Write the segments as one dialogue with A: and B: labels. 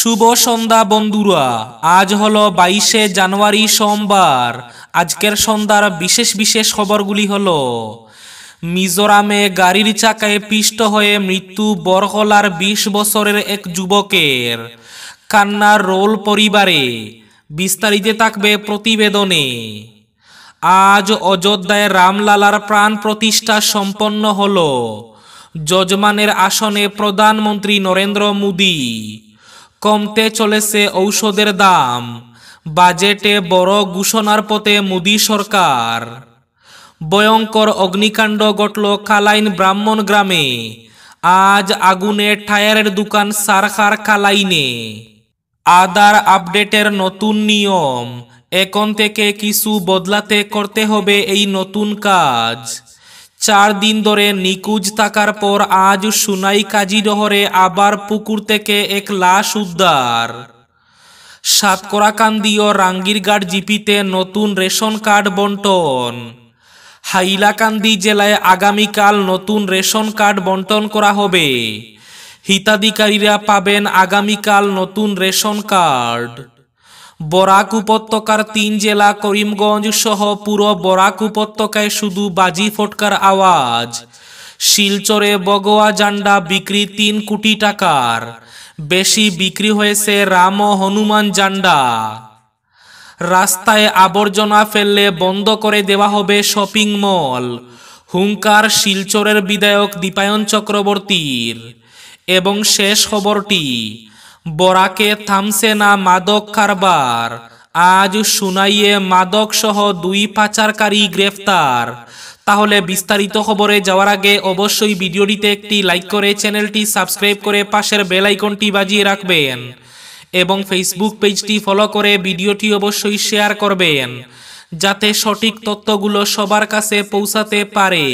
A: শুভ সন্ধ্যা বন্ধুরা আজ হলো বাইশে জানুয়ারি সোমবার আজকের সন্ধ্যার বিশেষ বিশেষ খবরগুলি হল মিজোরামে গাড়ির চাকায় পিষ্ট হয়ে মৃত্যু বরহলার বিশ বছরের এক যুবকের কান্না রোল পরিবারে বিস্তারিত থাকবে প্রতিবেদনে আজ অযোধ্যায় রামলালার প্রাণ প্রতিষ্ঠা সম্পন্ন হল যজমানের আসনে প্রধানমন্ত্রী নরেন্দ্র মোদী কমতে চলেছে ঔষধের দাম বাজেটে বড় ঘোষণার পথে মোদী সরকার ভয়ঙ্কর অগ্নিকাণ্ড ঘটল কালাইন ব্রাহ্মণ গ্রামে আজ আগুনে টায়ারের দোকান সারখার কালাইনে আদার আপডেটের নতুন নিয়ম এখন থেকে কিছু বদলাতে করতে হবে এই নতুন কাজ চার দিন ধরে নিকুজ থাকার পর আজ সুনাই ডহরে আবার পুকুর থেকে এক লাশ উদ্ধার কান্দি ও রাঙ্গিরগাড় জিপিতে নতুন রেশন কার্ড বন্টন হাইলাকান্দি জেলায় আগামীকাল নতুন রেশন কার্ড বন্টন করা হবে হিতাধিকারীরা পাবেন আগামীকাল নতুন রেশন কার্ড বরাক উপত্যকার তিন জেলা করিমগঞ্জ সহ পুরো বরাক উপত্যকায় শুধু বাজি ফটকার আওয়াজ শিলচরে বগোয়া জান্ডা বিক্রি তিন কোটি টাকার বেশি বিক্রি হয়েছে রাম ও হনুমান জান্ডা রাস্তায় আবর্জনা ফেললে বন্ধ করে দেওয়া হবে শপিং মল হুঙ্কার শিলচরের বিধায়ক দীপায়ন চক্রবর্তীর এবং শেষ খবরটি বরাকে থামছে না মাদক কারবার আজ সুনাইয়ে মাদক সহ দুই পাচারকারী গ্রেফতার তাহলে বিস্তারিত খবরে যাওয়ার আগে অবশ্যই ভিডিওটিতে একটি লাইক করে চ্যানেলটি সাবস্ক্রাইব করে পাশের বেল আইকনটি বাজিয়ে রাখবেন এবং ফেসবুক পেজটি ফলো করে ভিডিওটি অবশ্যই শেয়ার করবেন যাতে সঠিক তথ্যগুলো সবার কাছে পৌঁছাতে পারে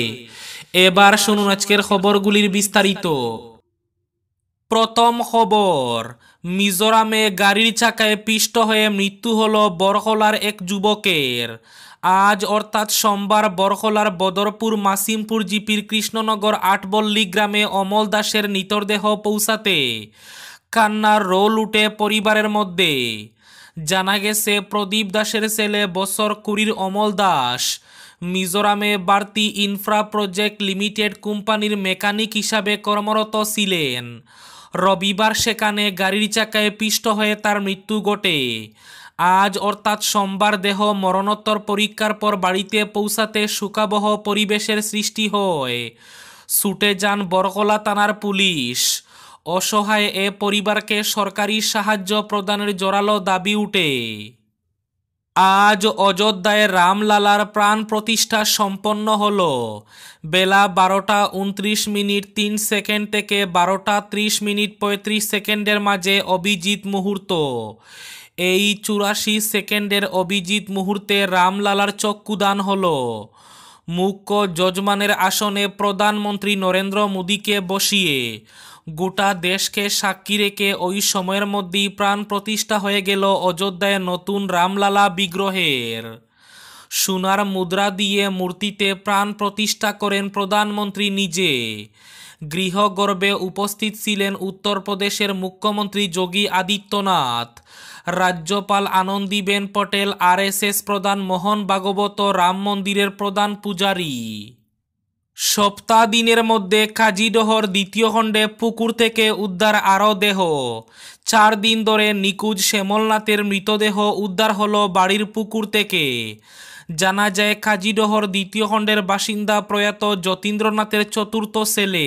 A: এবার শুনুন আজকের খবরগুলির বিস্তারিত প্রথম খবর মিজোরামে গাড়ির চাকায় পিষ্ট হয়ে মৃত্যু হল বরহলার এক যুবকের আজ অর্থাৎ সোমবার বরহলার বদরপুর মাসিমপুর জিপির কৃষ্ণনগর আটবল্লি গ্রামে অমল দাসের নিতরদেহ পৌঁছাতে কান্নার রোল উঠে পরিবারের মধ্যে জানা গেছে প্রদীপ দাসের ছেলে বছর কুড়ির অমল দাস মিজোরামে বাড়তি ইনফ্রা প্রজেক্ট লিমিটেড কোম্পানির মেকানিক হিসাবে কর্মরত ছিলেন রবিবার সেখানে গাড়ির চাকায় পিষ্ট হয়ে তার মৃত্যু ঘটে আজ অর্থাৎ সোমবার দেহ মরণোত্তর পরীক্ষার পর বাড়িতে পৌঁছাতে সুকাবহ পরিবেশের সৃষ্টি হয় ছুটে যান বরকলা থানার পুলিশ অসহায় এ পরিবারকে সরকারি সাহায্য প্রদানের জোরালো দাবি উঠে আজ অযোধ্যায় রামলালার প্রাণ প্রতিষ্ঠা সম্পন্ন হল বেলা বারোটা উনত্রিশ মিনিট তিন সেকেন্ড থেকে বারোটা ত্রিশ মিনিট পঁয়ত্রিশ সেকেন্ডের মাঝে অভিজিৎ মুহূর্ত এই চুরাশি সেকেন্ডের অভিজিৎ মুহূর্তে রামলালার চক্ষুদান হল মুখ্য যজমানের আসনে প্রধানমন্ত্রী নরেন্দ্র মোদীকে বসিয়ে গোটা দেশকে সাক্ষী রেখে ওই সময়ের মধ্যেই প্রাণ প্রতিষ্ঠা হয়ে গেল অযোধ্যায় নতুন রামলালা বিগ্রহের সোনার মুদ্রা দিয়ে মূর্তিতে প্রাণ প্রতিষ্ঠা করেন প্রধানমন্ত্রী নিজে গৃহগর্বে উপস্থিত ছিলেন উত্তরপ্রদেশের মুখ্যমন্ত্রী যোগী আদিত্যনাথ রাজ্যপাল আনন্দীবেন পটেল আরএসএস প্রধান মোহন ভাগবত রাম মন্দিরের প্রধান পূজারী সপ্তাহ দিনের মধ্যে কাজীডহর দ্বিতীয় খণ্ডে পুকুর থেকে উদ্ধার আরও দেহ চার দিন ধরে নিকুজ শ্যামলনাথের মৃতদেহ উদ্ধার হলো বাড়ির পুকুর থেকে জানা যায় কাজীডহর দ্বিতীয় খণ্ডের বাসিন্দা প্রয়াত যতীন্দ্রনাথের চতুর্থ ছেলে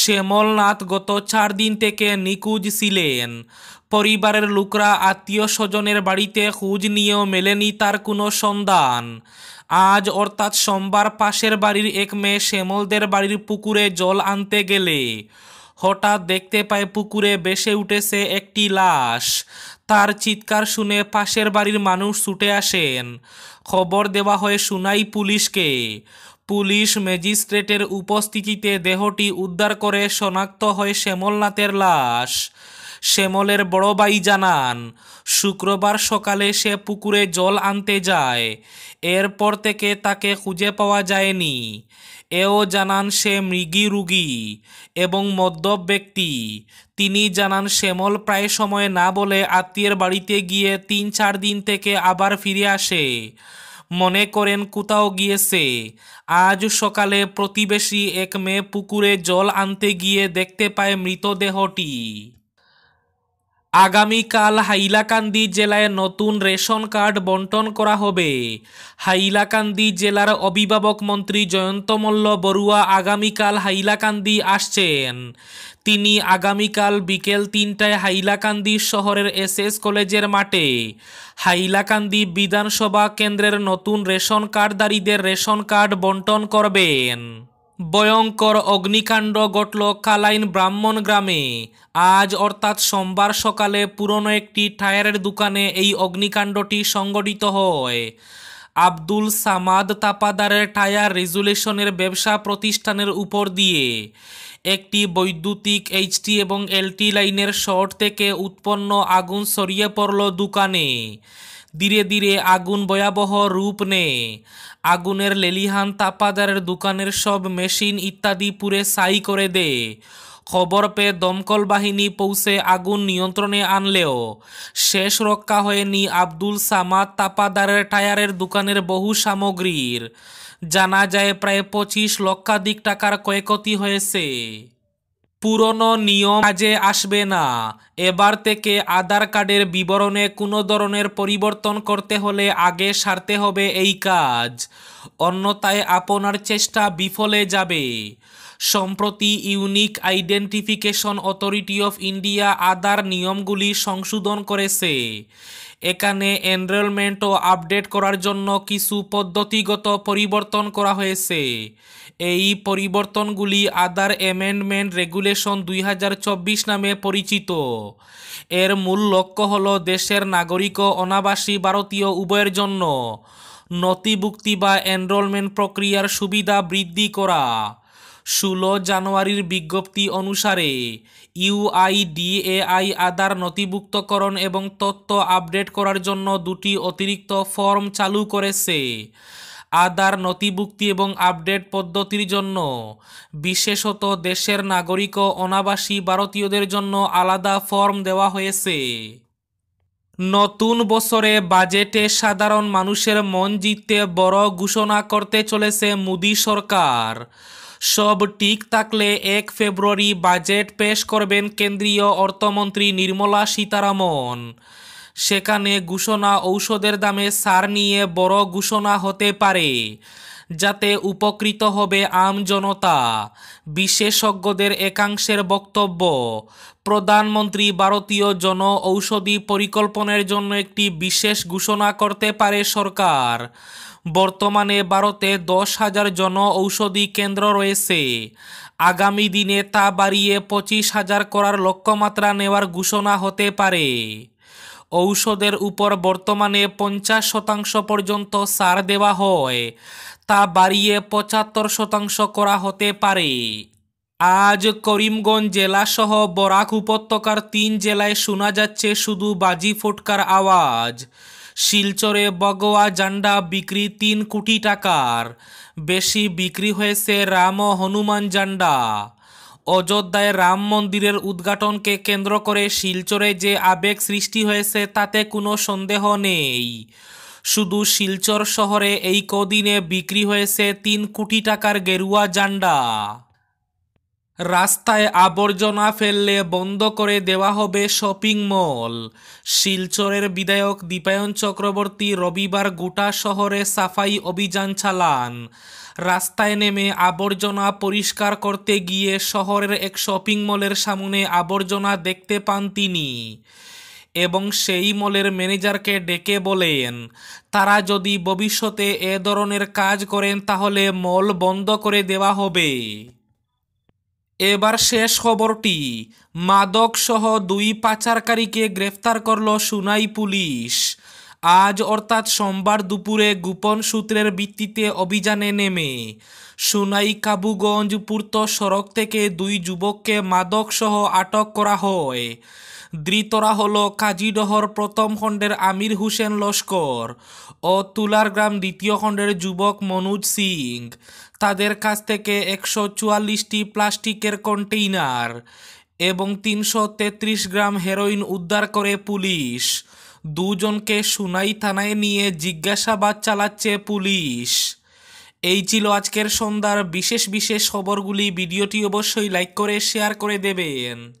A: শ্যামলনাথ গত চার দিন থেকে নিকুজ ছিলেন পরিবারের লোকরা আত্মীয় স্বজনের বাড়িতে খোঁজ নিয়েও মেলেনি তার কোনো সন্ধান আজ অর্থাৎ সোমবার পাশের বাড়ির এক মেয়ে শ্যামলদের বাড়ির পুকুরে জল আনতে গেলে হঠাৎ দেখতে পায় পুকুরে বেসে উঠেছে একটি লাশ তার চিৎকার শুনে পাশের বাড়ির মানুষ ছুটে আসেন খবর দেওয়া হয় শুনাই পুলিশকে পুলিশ ম্যাজিস্ট্রেটের উপস্থিতিতে দেহটি উদ্ধার করে শনাক্ত হয় শ্যামলনাথের লাশ শ্যামলের বড় ভাই জানান শুক্রবার সকালে সে পুকুরে জল আনতে যায় এরপর থেকে তাকে খুঁজে পাওয়া যায়নি এও জানান সে মৃগী রুগী এবং মদ্যপ ব্যক্তি তিনি জানান শ্যামল প্রায় সময় না বলে আত্মীয়ের বাড়িতে গিয়ে তিন চার দিন থেকে আবার ফিরে আসে মনে করেন কোথাও গিয়েছে আজ সকালে প্রতিবেশী এক মেয়ে পুকুরে জল আনতে গিয়ে দেখতে পায় মৃতদেহটি আগামীকাল হাইলাকান্দি জেলায় নতুন রেশন কার্ড বন্টন করা হবে হাইলাকান্দি জেলার অভিভাবক মন্ত্রী জয়ন্ত মল্ল বড়ুয়া আগামীকাল হাইলাকান্দি আসছেন তিনি আগামীকাল বিকেল তিনটায় হাইলাকান্দি শহরের এসএস কলেজের মাঠে হাইলাকান্দি বিধানসভা কেন্দ্রের নতুন রেশন কার্ডধারীদের রেশন কার্ড বন্টন করবেন ভয়ঙ্কর অগ্নিকাণ্ড ঘটল কালাইন ব্রাহ্মণ গ্রামে আজ অর্থাৎ সোমবার সকালে পুরনো একটি টায়ারের দোকানে এই অগ্নিকাণ্ডটি সংগঠিত হয় আব্দুল সামাদ তাপাদারের টায়ার রেজুলেশনের ব্যবসা প্রতিষ্ঠানের উপর দিয়ে একটি বৈদ্যুতিক এইচটি এবং এলটি লাইনের শর্ট থেকে উৎপন্ন আগুন ছড়িয়ে পড়ল দোকানে ধীরে ধীরে আগুন ভয়াবহ রূপ নেয় আগুনের লেলিহান তাপাদারের দোকানের সব মেশিন ইত্যাদি পুড়ে সাই করে দেয় খবর পেয়ে দমকল বাহিনী পৌঁছে আগুন নিয়ন্ত্রণে আনলেও শেষ রক্ষা হয়নি আব্দুল সামাদ তাপাদারের টায়ারের দোকানের বহু সামগ্রীর জানা যায় প্রায় পঁচিশ লক্ষাধিক টাকার ক্ষয়ক্ষতি হয়েছে পুরনো নিয়ম কাজে আসবে না এবার থেকে আধার কার্ডের বিবরণে কোনো ধরনের পরিবর্তন করতে হলে আগে সারতে হবে এই কাজ অন্যতায় আপনার চেষ্টা বিফলে যাবে সম্প্রতি Unique Identification Authority of India Aadhaar নিয়মগুলি সংশোধন করেছে এখানে এনরোলমেন্টও আপডেট করার জন্য কিছু পদ্ধতিগত পরিবর্তন করা হয়েছে এই পরিবর্তনগুলি আদার অ্যামেন্ডমেন্ট রেগুলেশন দুই নামে পরিচিত এর মূল লক্ষ্য হল দেশের নাগরিক ও অনাবাসী ভারতীয় উভয়ের জন্য নথিভুক্তি বা এনরোলমেন্ট প্রক্রিয়ার সুবিধা বৃদ্ধি করা ষোলো জানুয়ারির বিজ্ঞপ্তি অনুসারে ইউআইডিএআই আধার নথিভুক্তকরণ এবং তথ্য আপডেট করার জন্য দুটি অতিরিক্ত ফর্ম চালু করেছে আধার নথিভুক্তি এবং আপডেট পদ্ধতির জন্য বিশেষত দেশের নাগরিক ও অনাবাসী ভারতীয়দের জন্য আলাদা ফর্ম দেওয়া হয়েছে নতুন বছরে বাজেটে সাধারণ মানুষের মন জিততে বড় ঘোষণা করতে চলেছে মোদী সরকার সব ঠিক থাকলে এক ফেব্রুয়ারি বাজেট পেশ করবেন কেন্দ্রীয় অর্থমন্ত্রী নির্মলা সীতারামন সেখানে ঘোষণা ঔষধের দামে সার নিয়ে বড় ঘোষণা হতে পারে যাতে উপকৃত হবে আমজনতা বিশেষজ্ঞদের একাংশের বক্তব্য প্রধানমন্ত্রী ভারতীয় জন ঔষধি পরিকল্পনার জন্য একটি বিশেষ ঘোষণা করতে পারে সরকার বর্তমানে ভারতে দশ হাজার জন ঔষধি কেন্দ্র রয়েছে আগামী দিনে তা বাড়িয়ে পঁচিশ হাজার করার লক্ষ্যমাত্রা নেওয়ার ঘোষণা হতে পারে ঔষধের উপর বর্তমানে পঞ্চাশ শতাংশ পর্যন্ত সার দেওয়া হয় তা বাড়িয়ে পঁচাত্তর শতাংশ করা হতে পারে আজ করিমগঞ্জ জেলাসহ বরাক উপত্যকার তিন জেলায় শোনা যাচ্ছে শুধু বাজি ফুটকার আওয়াজ শিলচরে বগোয়া জান্ডা বিক্রি তিন কোটি টাকার বেশি বিক্রি হয়েছে রাম ও হনুমান জান্ডা অযোধ্যায় রাম মন্দিরের উদ্ঘাটনকে কেন্দ্র করে শিলচরে যে আবেগ সৃষ্টি হয়েছে তাতে কোনো সন্দেহ নেই শুধু শিলচর শহরে এই কদিনে বিক্রি হয়েছে তিন কোটি টাকার গেরুয়া জান্ডা রাস্তায় আবর্জনা ফেললে বন্ধ করে দেওয়া হবে শপিং মল শিলচরের বিধায়ক দীপায়ন চক্রবর্তী রবিবার গোটা শহরে সাফাই অভিযান চালান রাস্তায় নেমে আবর্জনা পরিষ্কার করতে গিয়ে শহরের এক শপিং মলের সামনে আবর্জনা দেখতে পান তিনি এবং সেই মলের ম্যানেজারকে ডেকে বলেন তারা যদি ভবিষ্যতে এ ধরনের কাজ করেন তাহলে মল বন্ধ করে দেওয়া হবে এবার শেষ খবরটি মাদকসহ দুই পাচারকারীকে গ্রেফতার করল সুনাই পুলিশ আজ অর্থাৎ সোমবার দুপুরে গোপন সূত্রের ভিত্তিতে অভিযানে নেমে সুনাই কাবুগঞ্জ পূর্ত সড়ক থেকে দুই যুবককে মাদকসহ আটক করা হয় ধৃতরা হল কাজীডহর প্রথম খণ্ডের আমির হুসেন লস্কর ও গ্রাম দ্বিতীয় খণ্ডের যুবক মনোজ সিং তাদের কাছ থেকে একশো চুয়াল্লিশটি প্লাস্টিকের কন্টেইনার এবং তিনশো তেত্রিশ গ্রাম হেরোইন উদ্ধার করে পুলিশ দুজনকে সুনাই থানায় নিয়ে জিজ্ঞাসাবাদ চালাচ্ছে পুলিশ এই ছিল আজকের সন্ধ্যার বিশেষ বিশেষ খবরগুলি ভিডিওটি অবশ্যই লাইক করে শেয়ার করে দেবেন